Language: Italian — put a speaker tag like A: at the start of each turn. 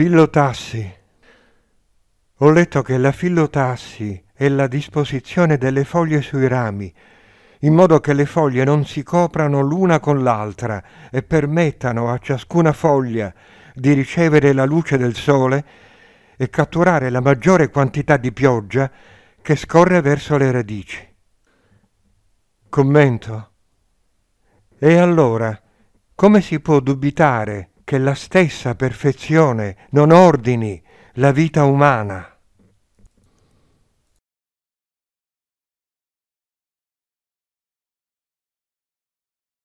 A: Fillotassi. Ho letto che la filotassi è la disposizione delle foglie sui rami, in modo che le foglie non si coprano l'una con l'altra e permettano a ciascuna foglia di ricevere la luce del sole e catturare la maggiore quantità di pioggia che scorre verso le radici. Commento. E allora, come si può dubitare che la stessa perfezione non ordini la vita umana.